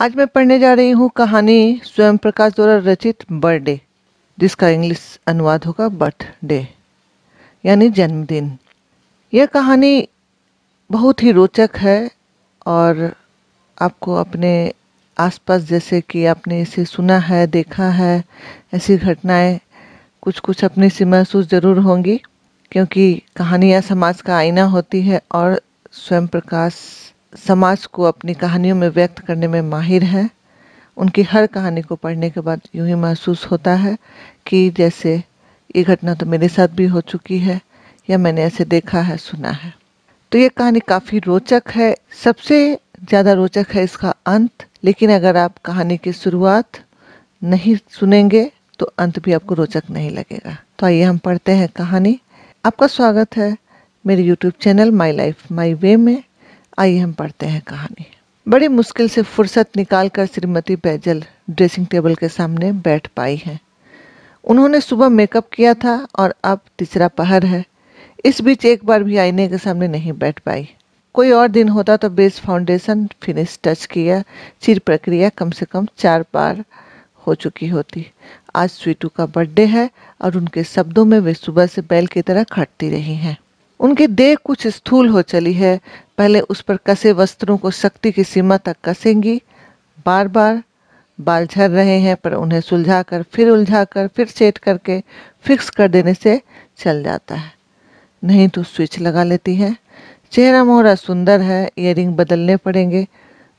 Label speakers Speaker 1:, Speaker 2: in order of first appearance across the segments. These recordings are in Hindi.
Speaker 1: आज मैं पढ़ने जा रही हूँ कहानी स्वयं प्रकाश द्वारा रचित बर्थडे जिसका इंग्लिश अनुवाद होगा बर्थडे यानी जन्मदिन यह कहानी बहुत ही रोचक है और आपको अपने आसपास जैसे कि आपने इसे सुना है देखा है ऐसी घटनाएं कुछ कुछ अपने से महसूस ज़रूर होंगी क्योंकि कहानियाँ समाज का आईना होती है और स्वयं प्रकाश समाज को अपनी कहानियों में व्यक्त करने में माहिर हैं उनकी हर कहानी को पढ़ने के बाद यूँ ही महसूस होता है कि जैसे ये घटना तो मेरे साथ भी हो चुकी है या मैंने ऐसे देखा है सुना है तो ये कहानी काफ़ी रोचक है सबसे ज़्यादा रोचक है इसका अंत लेकिन अगर आप कहानी की शुरुआत नहीं सुनेंगे तो अंत भी आपको रोचक नहीं लगेगा तो आइए हम पढ़ते हैं कहानी आपका स्वागत है मेरे YouTube channel my life my way में आइए हम पढ़ते हैं कहानी बड़ी मुश्किल से फुर्सत निकाल कर श्रीमती बैजल ड्रेसिंग टेबल के सामने बैठ पाई हैं उन्होंने सुबह मेकअप किया था और अब तीसरा पहर है इस बीच एक बार भी आईने के सामने नहीं बैठ पाई कोई और दिन होता तो बेस फाउंडेशन फिनिश टच किया चीर प्रक्रिया कम से कम चार बार हो चुकी होती आज स्वीटू का बर्थडे है और उनके शब्दों में वे सुबह से बैल की तरह खटती रही हैं उनकी देह कुछ स्थूल हो चली है पहले उस पर कसे वस्त्रों को शक्ति की सीमा तक कसेंगी बार बार बाल झड़ रहे हैं पर उन्हें सुलझा कर फिर उलझा कर फिर सेट करके फिक्स कर देने से चल जाता है नहीं तो स्विच लगा लेती है चेहरा मोहरा सुंदर है इयरिंग बदलने पड़ेंगे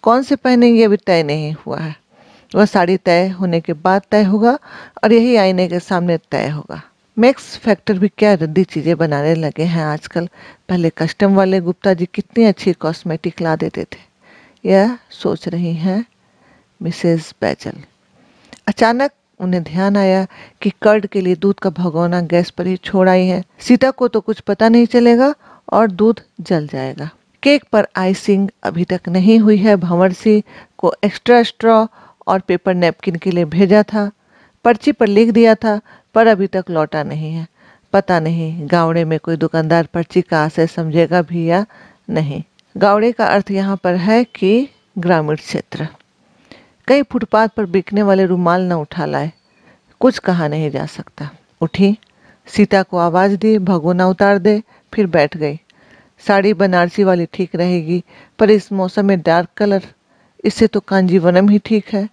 Speaker 1: कौन से पहनेंगे अभी तय नहीं हुआ है वह साड़ी तय होने के बाद तय होगा और यही आईने के सामने तय होगा मैक्स फैक्टर भी क्या रद्दी चीज़ें बनाने लगे हैं आजकल पहले कस्टम वाले गुप्ता जी कितनी अच्छी कॉस्मेटिक ला देते थे यह सोच रही हैं मिसेस बैजल अचानक उन्हें ध्यान आया कि कर्ड के लिए दूध का भगोना गैस पर ही छोड़ आई है सीता को तो कुछ पता नहीं चलेगा और दूध जल जाएगा केक पर आइसिंग अभी तक नहीं हुई है भंवर सिंह को एक्स्ट्रा स्ट्रॉ और पेपर नैपकिन के लिए भेजा था पर्ची पर लिख दिया था पर अभी तक लौटा नहीं है पता नहीं गावड़े में कोई दुकानदार पर्ची का आशय समझेगा भी या नहीं गावड़े का अर्थ यहाँ पर है कि ग्रामीण क्षेत्र कई फुटपाथ पर बिकने वाले रुमाल न उठा लाए कुछ कहा नहीं जा सकता उठी सीता को आवाज़ दी भगोना उतार दे फिर बैठ गई साड़ी बनारसी वाली ठीक रहेगी पर इस मौसम में डार्क कलर इससे तो कांजीवनम ही ठीक है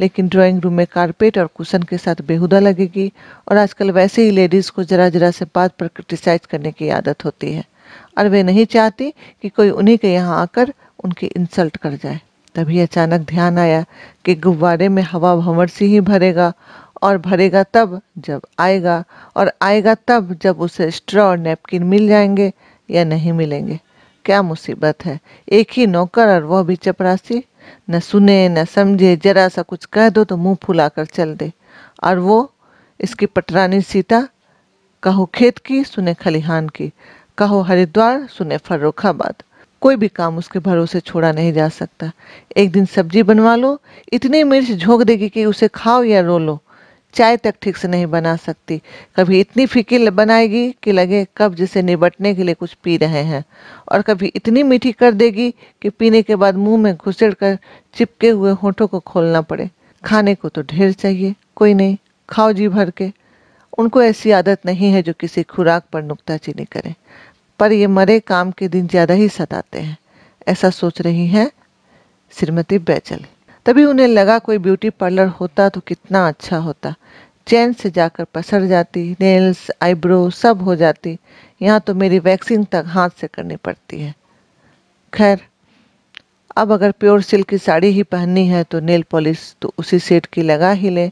Speaker 1: लेकिन ड्राइंग रूम में कारपेट और कुशन के साथ बेहुदा लगेगी और आजकल वैसे ही लेडीज़ को ज़रा ज़रा से बात पर क्रिटिसाइज करने की आदत होती है और वे नहीं चाहती कि कोई उन्हीं के यहाँ आकर उनकी इंसल्ट कर जाए तभी अचानक ध्यान आया कि गुब्बारे में हवा भंवर सी ही भरेगा और भरेगा तब जब आएगा और आएगा तब जब उसे स्ट्रॉ और नैपकिन मिल जाएंगे या नहीं मिलेंगे क्या मुसीबत है एक ही नौकर और वह भी चपरासी न सुने न समझे जरा सा कुछ कह दो तो मुंह फुला कर चल दे और वो इसकी पटरानी सीता कहो खेत की सुने खलिहान की कहो हरिद्वार सुने फर्रुखाबाद कोई भी काम उसके भरोसे छोड़ा नहीं जा सकता एक दिन सब्जी बनवा लो इतनी मिर्च झोंक देगी कि उसे खाओ या रो लो चाय तक ठीक से नहीं बना सकती कभी इतनी फीकी बनाएगी कि लगे कब जिसे निबटने के लिए कुछ पी रहे हैं और कभी इतनी मीठी कर देगी कि पीने के बाद मुंह में घुसड़ कर चिपके हुए होठों को खोलना पड़े खाने को तो ढेर चाहिए कोई नहीं खाओ जी भर के उनको ऐसी आदत नहीं है जो किसी खुराक पर नुकताचीनी करें पर ये मरे काम के दिन ज़्यादा ही सताते हैं ऐसा सोच रही हैं श्रीमती बैचल तभी उन्हें लगा कोई ब्यूटी पार्लर होता तो कितना अच्छा होता चैन से जाकर पसर जाती नेल्स आईब्रो सब हो जाती यहाँ तो मेरी वैक्सिंग तक हाथ से करनी पड़ती है खैर अब अगर प्योर सिल्क की साड़ी ही पहननी है तो नेल पॉलिश तो उसी सेट की लगा ही ले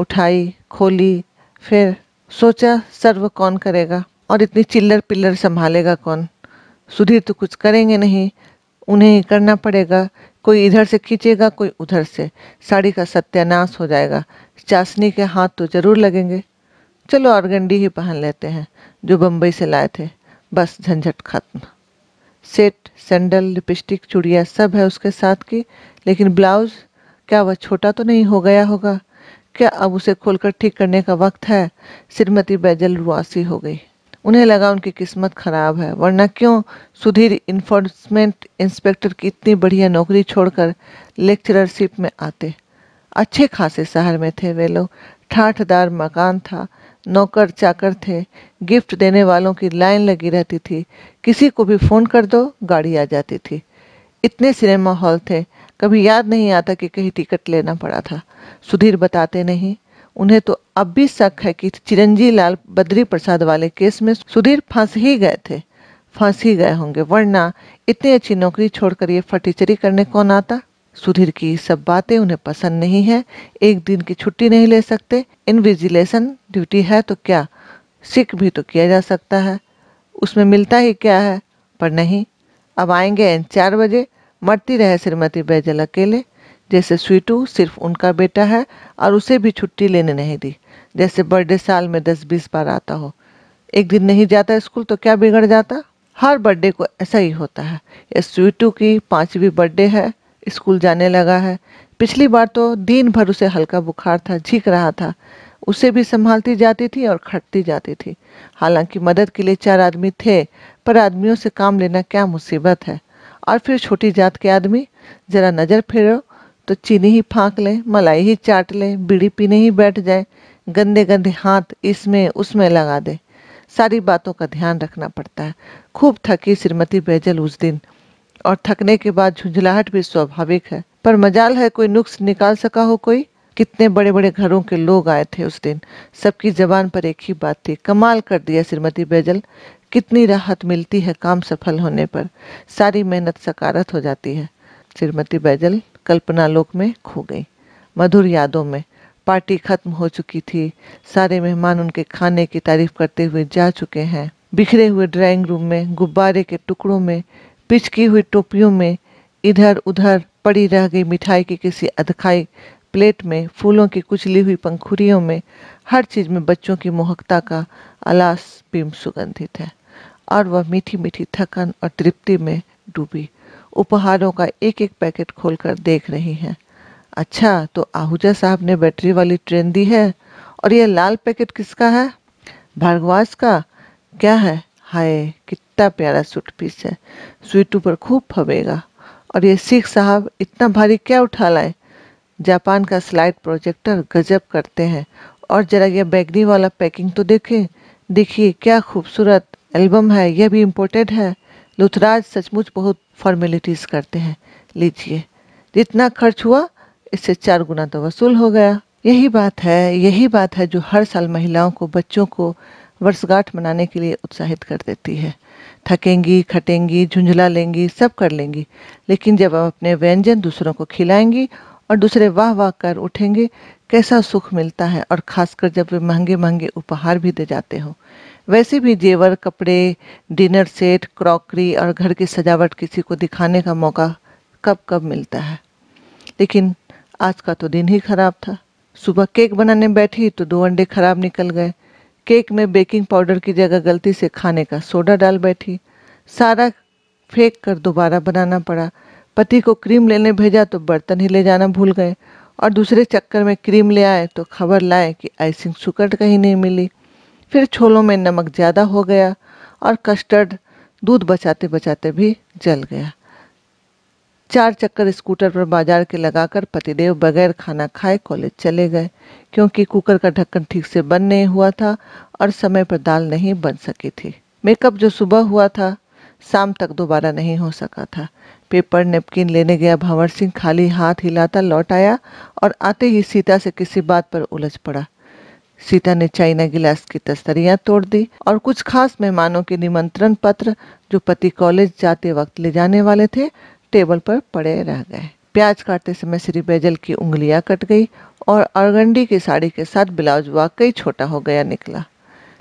Speaker 1: उठाई खोली फिर सोचा सर्व कौन करेगा और इतनी चिल्लर पिल्लर संभालेगा कौन सुधीर तो कुछ करेंगे नहीं उन्हें ही करना पड़ेगा कोई इधर से खींचेगा कोई उधर से साड़ी का सत्यानाश हो जाएगा चाशनी के हाथ तो जरूर लगेंगे चलो ऑर्गेंडी ही पहन लेते हैं जो बम्बई से लाए थे बस झंझट खत्म सेट सैंडल लिपस्टिक चूड़िया सब है उसके साथ की लेकिन ब्लाउज क्या वह छोटा तो नहीं हो गया होगा क्या अब उसे खोलकर ठीक करने का वक्त है श्रीमती बैजल रुआसी हो गई उन्हें लगा उनकी किस्मत खराब है वरना क्यों सुधीर इन्फोर्समेंट इंस्पेक्टर की इतनी बढ़िया नौकरी छोड़कर लेक्चररशिप में आते अच्छे खासे शहर में थे वे लोग ठाठदार मकान था नौकर चाकर थे गिफ्ट देने वालों की लाइन लगी रहती थी किसी को भी फ़ोन कर दो गाड़ी आ जाती थी इतने सिनेमा हॉल थे कभी याद नहीं आता कि कहीं टिकट लेना पड़ा था सुधीर बताते नहीं उन्हें तो अब भी शक है कि चिरंजी लाल बद्री प्रसाद वाले केस में सुधीर फंस ही गए थे फंस ही गए होंगे वरना इतनी अच्छी नौकरी छोड़कर ये फटीचरी करने कौन आता सुधीर की सब बातें उन्हें पसंद नहीं है एक दिन की छुट्टी नहीं ले सकते इनविजिलेशन ड्यूटी है तो क्या सिख भी तो किया जा सकता है उसमें मिलता ही क्या है पर नहीं अब आएंगे चार बजे मरती रहे श्रीमती बैजल अकेले जैसे स्वीटू सिर्फ उनका बेटा है और उसे भी छुट्टी लेने नहीं दी जैसे बर्थडे साल में दस बीस बार आता हो एक दिन नहीं जाता स्कूल तो क्या बिगड़ जाता हर बर्थडे को ऐसा ही होता है यह स्वीटू की पाँचवीं बर्थडे है स्कूल जाने लगा है पिछली बार तो दिन भर उसे हल्का बुखार था झीक रहा था उसे भी संभालती जाती थी और खटती जाती थी हालांकि मदद के लिए चार आदमी थे पर आदमियों से काम लेना क्या मुसीबत है और फिर छोटी जात के आदमी ज़रा नज़र फेरो तो चीनी ही फाँक लें मलाई ही चाट लें बीड़ी पीने ही बैठ जाए गंदे गंदे हाथ इसमें उसमें लगा दे सारी बातों का ध्यान रखना पड़ता है खूब थकी श्रीमती बैजल उस दिन और थकने के बाद झुंझलाहट भी स्वाभाविक है पर मजाल है कोई नुक्स निकाल सका हो कोई कितने बड़े बड़े घरों के लोग आए थे उस दिन सबकी जबान पर एक ही बात थी कमाल कर दिया श्रीमती बैजल कितनी राहत मिलती है काम सफल होने पर सारी मेहनत सकारत हो जाती है श्रीमती बैजल कल्पनालोक में खो गई मधुर यादों में पार्टी खत्म हो चुकी थी सारे मेहमान उनके खाने की तारीफ करते हुए जा चुके हैं बिखरे हुए ड्राइंग रूम में गुब्बारे के टुकड़ों में पिचकी हुई टोपियों में इधर उधर पड़ी रह गई मिठाई की किसी अधखाई प्लेट में फूलों की कुचली हुई पंखुड़ियों में हर चीज़ में बच्चों की मोहकता का अलास बीम सुगंधित है और वह मीठी मीठी थकन और तृप्ति में डूबी उपहारों का एक एक पैकेट खोलकर देख रही हैं अच्छा तो आहूजा साहब ने बैटरी वाली ट्रेन दी है और यह लाल पैकेट किसका है भारगवास का क्या है हाय कितना प्यारा सूट पीस है स्वीटू पर खूब फवेगा और ये सिख साहब इतना भारी क्या उठा लाए जापान का स्लाइड प्रोजेक्टर गजब करते हैं और जरा यह बैगनी वाला पैकिंग तो देखें देखिए क्या खूबसूरत एल्बम है यह भी इम्पोर्टेड है लुथराज सचमुच बहुत फॉर्मेलिटीज़ करते हैं लीजिए जितना खर्च हुआ इससे चार गुना तो वसूल हो गया यही बात है यही बात है जो हर साल महिलाओं को बच्चों को वर्षगांठ मनाने के लिए उत्साहित कर देती है थकेंगी खटेंगी झुंझला लेंगी सब कर लेंगी लेकिन जब आप अपने व्यंजन दूसरों को खिलाएंगी और दूसरे वाह वाह कर उठेंगे कैसा सुख मिलता है और खासकर जब वे महंगे महंगे उपहार भी दे जाते हों वैसे भी जेवर कपड़े डिनर सेट क्रॉकरी और घर की सजावट किसी को दिखाने का मौका कब कब मिलता है लेकिन आज का तो दिन ही खराब था सुबह केक बनाने बैठी तो दो अंडे खराब निकल गए केक में बेकिंग पाउडर की जगह गलती से खाने का सोडा डाल बैठी सारा फेंक कर दोबारा बनाना पड़ा पति को क्रीम लेने भेजा तो बर्तन ही ले जाना भूल गए और दूसरे चक्कर में क्रीम ले आए तो खबर लाए कि आइसिंग सुकट कहीं नहीं मिली फिर छोलों में नमक ज़्यादा हो गया और कस्टर्ड दूध बचाते बचाते भी जल गया चार चक्कर स्कूटर पर बाजार के लगाकर पतिदेव बगैर खाना खाए कॉलेज चले गए क्योंकि कुकर का ढक्कन ठीक से बंद नहीं हुआ था और समय पर दाल नहीं बन सकी थी मेकअप जो सुबह हुआ था शाम तक दोबारा नहीं हो सका था पेपर नेपकिन लेने गया भंवर सिंह खाली हाथ हिलाता लौट आया और आते ही सीता से किसी बात पर उलझ पड़ा सीता ने चाइना गिलास की तस्तरियां तोड़ दी और कुछ खास मेहमानों के निमंत्रण पत्र जो पति कॉलेज जाते वक्त ले जाने वाले थे टेबल पर पड़े रह गए प्याज काटते समय श्री बैजल की उंगलियां कट गई और अरगंडी की साड़ी के साथ ब्लाउज वाकई छोटा हो गया निकला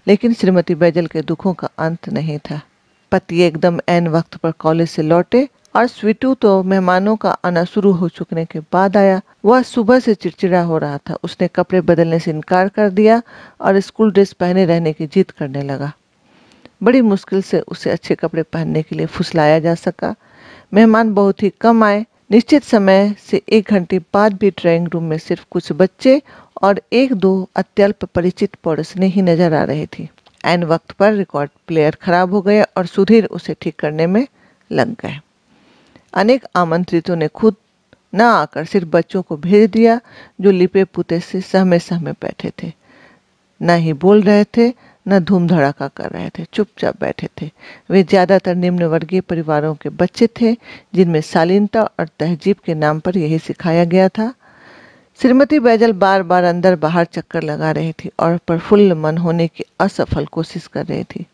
Speaker 1: लेकिन श्रीमती बैजल के दुखों का अंत नहीं था पति एकदम एन वक्त पर कॉलेज से लौटे और स्वीटू तो मेहमानों का आना शुरू हो चुकने के बाद आया वह सुबह से चिड़चिड़ा हो रहा था उसने कपड़े बदलने से इनकार कर दिया और स्कूल ड्रेस पहने रहने की जिद करने लगा बड़ी मुश्किल से उसे अच्छे कपड़े पहनने के लिए फुसलाया जा सका मेहमान बहुत ही कम आए निश्चित समय से एक घंटे बाद भी ड्राइंग रूम में सिर्फ कुछ बच्चे और एक दो अत्यल्प परिचित पड़ोसने ही नजर आ रहे थे एन वक्त पर रिकॉर्ड प्लेयर खराब हो गया और सुधीर उसे ठीक करने में लग गए अनेक आमंत्रितों ने खुद न आकर सिर्फ बच्चों को भेज दिया जो लिपे पुते से सहमे सहमे बैठे थे न ही बोल रहे थे न धूम धड़ाका कर रहे थे चुपचाप बैठे थे वे ज़्यादातर निम्न वर्गीय परिवारों के बच्चे थे जिनमें शालीनता और तहजीब के नाम पर यही सिखाया गया था श्रीमती बैजल बार बार अंदर बाहर चक्कर लगा रही थी और प्रफुल्ल मन होने की असफल कोशिश कर रही थी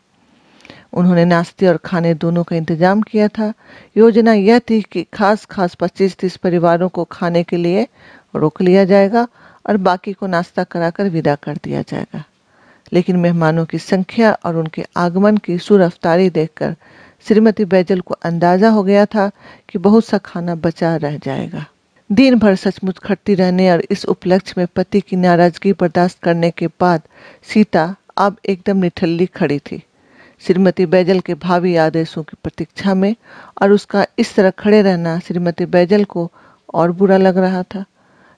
Speaker 1: उन्होंने नाश्ते और खाने दोनों का इंतजाम किया था योजना यह थी कि खास खास पच्चीस तीस परिवारों को खाने के लिए रोक लिया जाएगा और बाकी को नाश्ता कराकर विदा कर दिया जाएगा लेकिन मेहमानों की संख्या और उनके आगमन की सुरफ्तारी देखकर श्रीमती बैजल को अंदाजा हो गया था कि बहुत सा खाना बचा रह जाएगा दिन भर सचमुच खटती रहने और इस उपलक्ष्य में पति की नाराजगी बर्दाश्त करने के बाद सीता अब एकदम निठल्ली खड़ी थी श्रीमती बैजल के भावी आदेशों की प्रतीक्षा में और उसका इस तरह खड़े रहना श्रीमती बैजल को और बुरा लग रहा था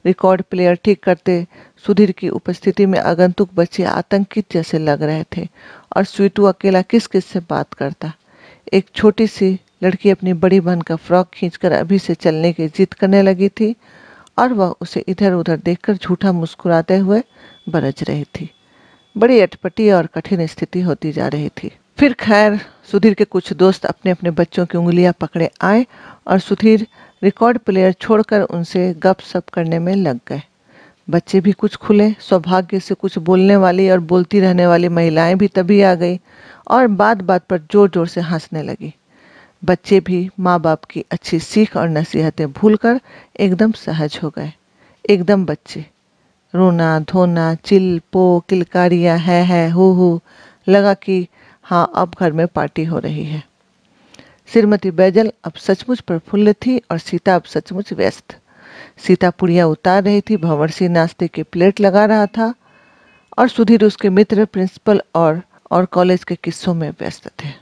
Speaker 1: रिकॉर्ड प्लेयर ठीक करते सुधीर की उपस्थिति में आगंतुक बच्चे आतंकित जैसे लग रहे थे और स्वीटू अकेला किस किस से बात करता एक छोटी सी लड़की अपनी बड़ी बहन का फ्रॉक खींचकर अभी से चलने की जिद करने लगी थी और वह उसे इधर उधर देखकर झूठा मुस्कुराते हुए बरज रही थी बड़ी अटपटी और कठिन स्थिति होती जा रही थी फिर खैर सुधीर के कुछ दोस्त अपने अपने बच्चों की उंगलियां पकड़े आए और सुधीर रिकॉर्ड प्लेयर छोड़कर उनसे गप सप करने में लग गए बच्चे भी कुछ खुले सौभाग्य से कुछ बोलने वाली और बोलती रहने वाली महिलाएं भी तभी आ गई और बात बात पर जोर जोर से हंसने लगी बच्चे भी माँ बाप की अच्छी सीख और नसीहतें भूलकर एकदम सहज हो गए एकदम बच्चे रोना धोना चिल पो किलकारियाँ है है हो हो लगा कि हाँ अब घर में पार्टी हो रही है श्रीमती बैजल अब सचमुच प्रफुल्ल थी और सीता अब सचमुच व्यस्त सीता पुड़िया उतार रही थी भंवर सिंह नाश्ते की प्लेट लगा रहा था और सुधीर उसके मित्र प्रिंसिपल और और कॉलेज के किस्सों में व्यस्त थे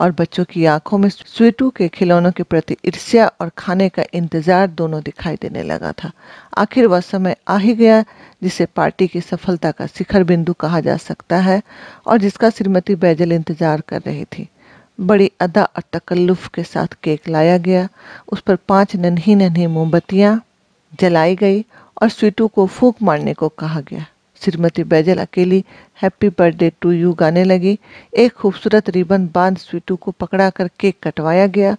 Speaker 1: और बच्चों की आंखों में स्वीटू के खिलौनों के प्रति ईर्ष्या और खाने का इंतजार दोनों दिखाई देने लगा था आखिर वह समय आ ही गया जिसे पार्टी की सफलता का शिखर बिंदु कहा जा सकता है और जिसका श्रीमती बैजल इंतजार कर रही थी बड़ी अदा और तकल्लुफ के साथ केक लाया गया उस पर पांच नन्ही नन्ही मोमबत्तियाँ जलाई गई और स्वीटू को फूक मारने को कहा गया श्रीमती बैजल अकेली हैप्पी बर्थडे टू यू गाने लगी एक खूबसूरत रिबन बांध स्वीटू को पकड़ा कर केक कटवाया गया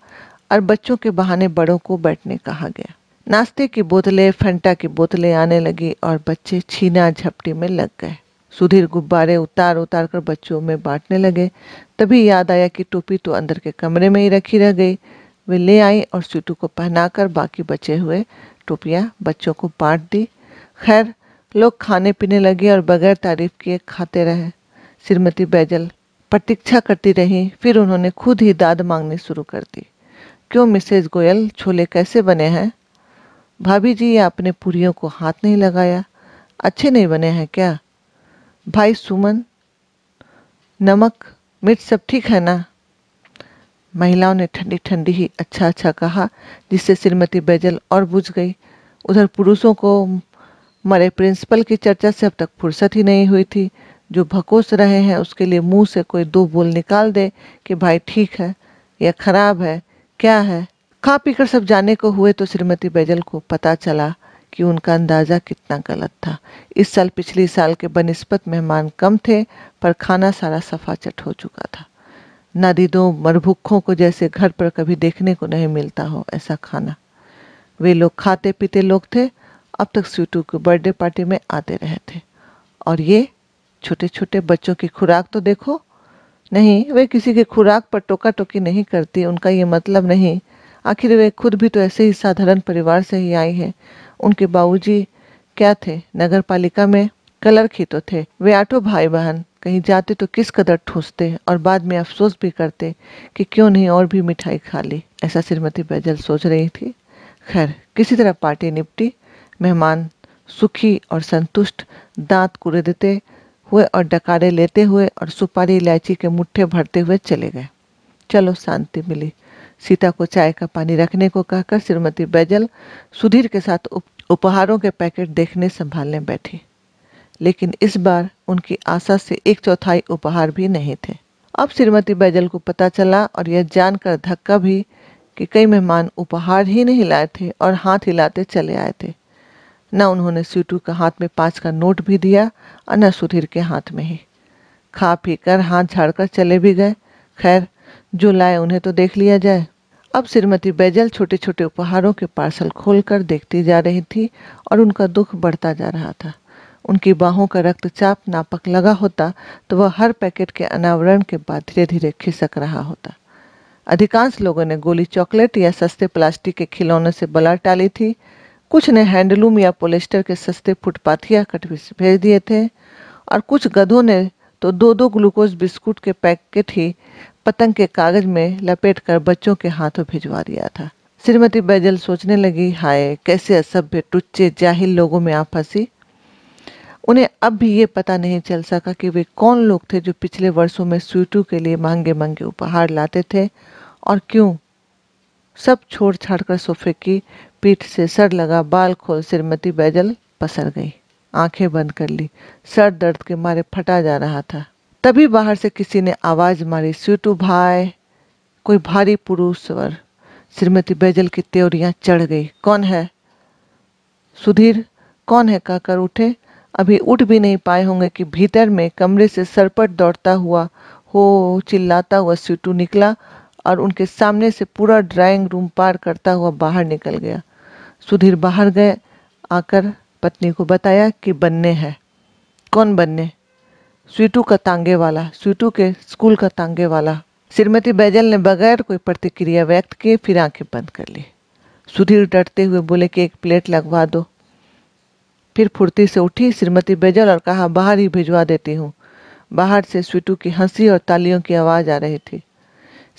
Speaker 1: और बच्चों के बहाने बड़ों को बैठने कहा गया नाश्ते की बोतलें फंटा की बोतलें आने लगी और बच्चे छीना झपटी में लग गए सुधीर गुब्बारे उतार उतार कर बच्चों में बांटने लगे तभी याद आया कि टोपी तो अंदर के कमरे में ही रखी रह गई वे ले आई और स्वीटू को पहनाकर बाकी बचे हुए टोपियाँ बच्चों को बांट दी खैर लोग खाने पीने लगे और बगैर तारीफ किए खाते रहे श्रीमती बैजल प्रतीक्षा करती रही फिर उन्होंने खुद ही दाद मांगनी शुरू कर दी क्यों मिसेज गोयल छोले कैसे बने हैं भाभी जी आपने पूरियों को हाथ नहीं लगाया अच्छे नहीं बने हैं क्या भाई सुमन नमक मिर्च सब ठीक है ना महिलाओं ने ठंडी ठंडी ही अच्छा अच्छा कहा जिससे श्रीमती बैजल और बुझ गई उधर पुरुषों को मरे प्रिंसिपल की चर्चा से अब तक फुर्सत ही नहीं हुई थी जो भकोस रहे हैं उसके लिए मुंह से कोई दो बोल निकाल दे कि भाई ठीक है या खराब है क्या है खा पी कर सब जाने को हुए तो श्रीमती बैजल को पता चला कि उनका अंदाज़ा कितना गलत था इस साल पिछले साल के बनस्पत मेहमान कम थे पर खाना सारा सफाचट हो चुका था नदीदों मरभुखों को जैसे घर पर कभी देखने को नहीं मिलता हो ऐसा खाना वे लोग खाते पीते लोग थे अब तक स्वीटू के बर्थडे पार्टी में आते रहे थे और ये छोटे छोटे बच्चों की खुराक तो देखो नहीं वे किसी की खुराक पर टोका टोकी नहीं करती उनका ये मतलब नहीं आखिर वे खुद भी तो ऐसे ही साधारण परिवार से ही आई हैं उनके बाबूजी क्या थे नगर पालिका में कलर खी तो थे वे आठों भाई बहन कहीं जाते तो किस कदर ठूसते और बाद में अफसोस भी करते कि क्यों नहीं और भी मिठाई खा ली ऐसा श्रीमती बैजल सोच रही थी खैर किसी तरह पार्टी निपटी मेहमान सुखी और संतुष्ट दांत कुरेदते हुए और डकारे लेते हुए और सुपारी इलायची के मुट्ठे भरते हुए चले गए चलो शांति मिली सीता को चाय का पानी रखने को कहकर श्रीमती बैजल सुधीर के साथ उप, उपहारों के पैकेट देखने संभालने बैठी लेकिन इस बार उनकी आशा से एक चौथाई उपहार भी नहीं थे अब श्रीमती बैजल को पता चला और यह जानकर धक्का भी कि कई मेहमान उपहार ही नहीं लाए थे और हाथ हिलाते चले आए थे न उन्होंने सीटू के हाथ में पाँच का नोट भी दिया और न सुधीर के हाथ में ही खा पी कर हाथ झाड़कर चले भी गए खैर जो लाए उन्हें तो देख लिया जाए अब श्रीमती बैजल छोटे छोटे उपहारों के पार्सल खोलकर देखती जा रही थी और उनका दुख बढ़ता जा रहा था उनकी बाहों का रक्तचाप नापक लगा होता तो वह हर पैकेट के अनावरण के बाद धीरे धीरे खिसक रहा होता अधिकांश लोगों ने गोली चॉकलेट या सस्ते प्लास्टिक के खिलौने से बला टाली थी कुछ ने हैंडलूम या पोलिस्टर के सस्ते फुटपाथिया कट भेज दिए थे और कुछ गधों ने तो दो दो ग्लूकोज बिस्कुट के पैकेट ही पतंग के कागज में लपेट कर बच्चों के हाथों भिजवा दिया था श्रीमती बैजल सोचने लगी हाय कैसे असभ्य टुच्चे जाहिल लोगों में आ फंसी उन्हें अब भी ये पता नहीं चल सका कि वे कौन लोग थे जो पिछले वर्षों में स्वीटू के लिए महंगे महंगे उपहार लाते थे और क्यों सब छोड़ छाड़ कर सोफे की पीठ से सर लगा बाल खोल श्रीमती बैजल पसर गई आंखें बंद कर ली सर दर्द के मारे फटा जा रहा था तभी बाहर से किसी ने आवाज़ मारी स्वीटू भाई कोई भारी पुरुष स्वर श्रीमती बैजल की त्योरिया चढ़ गई कौन है सुधीर कौन है कहकर उठे अभी उठ भी नहीं पाए होंगे कि भीतर में कमरे से सरपट दौड़ता हुआ हो चिल्लाता हुआ सीटू निकला और उनके सामने से पूरा ड्राइंग रूम पार करता हुआ बाहर निकल गया सुधीर बाहर गए आकर पत्नी को बताया कि बनने हैं कौन बनने स्वीटू का तांगे वाला स्वीटू के स्कूल का तांगे वाला श्रीमती बैजल ने बगैर कोई प्रतिक्रिया व्यक्त किए फिर आंखें बंद कर ली सुधीर डरते हुए बोले कि एक प्लेट लगवा दो फिर फुर्ती से उठी श्रीमती बैजल और कहा बाहर ही भिजवा देती हूँ बाहर से स्वीटू की हंसी और तालियों की आवाज़ आ रही थी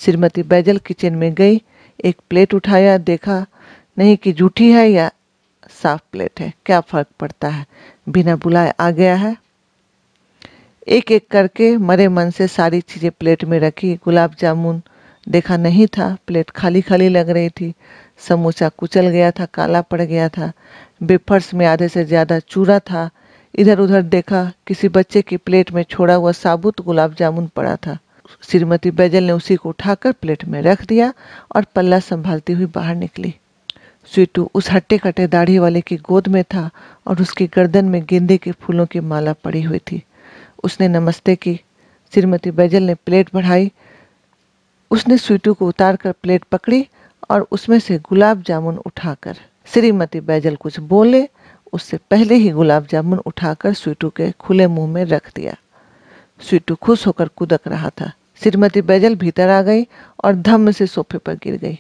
Speaker 1: श्रीमती बैजल किचन में गई एक प्लेट उठाया देखा नहीं कि झूठी है या साफ प्लेट है क्या फर्क पड़ता है बिना बुलाए आ गया है एक एक करके मरे मन से सारी चीज़ें प्लेट में रखी गुलाब जामुन देखा नहीं था प्लेट खाली खाली लग रही थी समोसा कुचल गया था काला पड़ गया था बेफर्स में आधे से ज़्यादा चूरा था इधर उधर देखा किसी बच्चे की प्लेट में छोड़ा हुआ साबुत गुलाब जामुन पड़ा था श्रीमती बैजल ने उसी को उठाकर प्लेट में रख दिया और पल्ला संभालती हुई बाहर निकली स्वीटू उस हट्टे कट्टे दाढ़ी वाले की गोद में था और उसकी गर्दन में गेंदे के फूलों की माला पड़ी हुई थी उसने नमस्ते की श्रीमती बैजल ने प्लेट बढ़ाई उसने स्वीटू को उतार कर प्लेट पकड़ी और उसमें से गुलाब जामुन उठाकर श्रीमती बैजल कुछ बोले उससे पहले ही गुलाब जामुन उठाकर स्वीटू के खुले मुंह में रख दिया स्वीटू खुश होकर कुदक रहा था श्रीमती बैजल भीतर आ गई और धम्म से सोफे पर गिर गई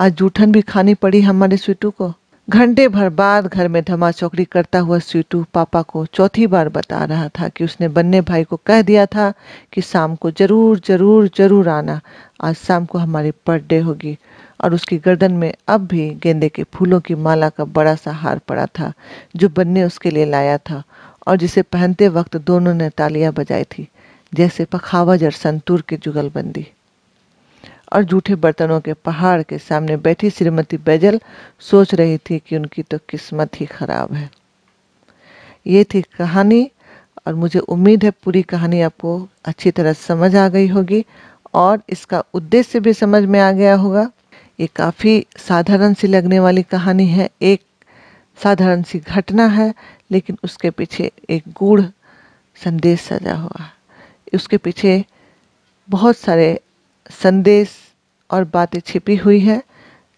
Speaker 1: आज जूठन भी खानी पड़ी हमारे स्वीटू को घंटे भर बाद घर में धमा चौकड़ी करता हुआ स्वीटू पापा को चौथी बार बता रहा था कि उसने बन्ने भाई को कह दिया था कि शाम को जरूर जरूर जरूर आना आज शाम को हमारी बर्थडे होगी और उसकी गर्दन में अब भी गेंदे के फूलों की माला का बड़ा सा हार पड़ा था जो बन्ने उसके लिए लाया था और जिसे पहनते वक्त दोनों ने तालियां बजाई थी जैसे पखावज और संतूर की जुगलबंदी और जूठे बर्तनों के पहाड़ के सामने बैठी श्रीमती बैजल सोच रही थी कि उनकी तो किस्मत ही खराब है ये थी कहानी और मुझे उम्मीद है पूरी कहानी आपको अच्छी तरह समझ आ गई होगी और इसका उद्देश्य भी समझ में आ गया होगा ये काफ़ी साधारण सी लगने वाली कहानी है एक साधारण सी घटना है लेकिन उसके पीछे एक गूढ़ संदेश सजा हुआ है उसके पीछे बहुत सारे संदेश और बातें छिपी हुई हैं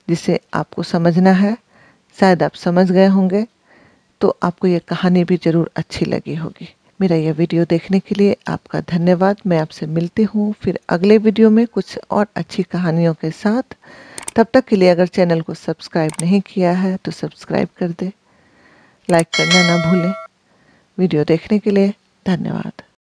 Speaker 1: जिसे आपको समझना है शायद आप समझ गए होंगे तो आपको ये कहानी भी ज़रूर अच्छी लगी होगी मेरा यह वीडियो देखने के लिए आपका धन्यवाद मैं आपसे मिलती हूँ फिर अगले वीडियो में कुछ और अच्छी कहानियों के साथ तब तक के लिए अगर चैनल को सब्सक्राइब नहीं किया है तो सब्सक्राइब कर दे लाइक करना ना भूलें वीडियो देखने के लिए धन्यवाद